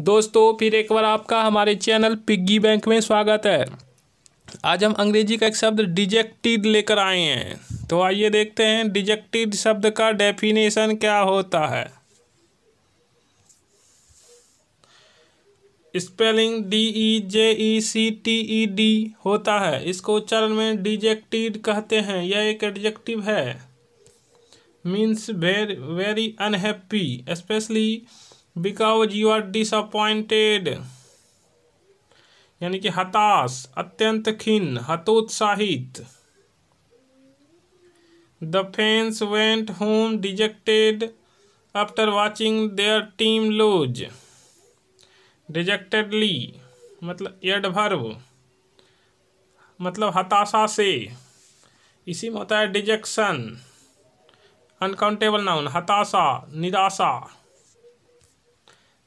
दोस्तों फिर एक बार आपका हमारे चैनल पिग्गी बैंक में स्वागत है आज हम अंग्रेजी का एक शब्द डिजेक्टिड लेकर आए हैं तो आइए देखते हैं डिजेक्टिड शब्द का डेफिनेशन क्या होता है spelling D E J E C T E D होता है इसको उच्चारण में डिजेक्टिड कहते हैं यह एक एडजेक्टिव है means very very unhappy specially because you are disappointed यानी कि हताश अत्यंत खिन्न हतोत्साहित the fans went home dejected after watching their team lose dejectedly मतलब एडभर्व मतलब हताशा से इसी में होता है डिजेक्शन अनकाउंटेबल नाउन हताशा निराशा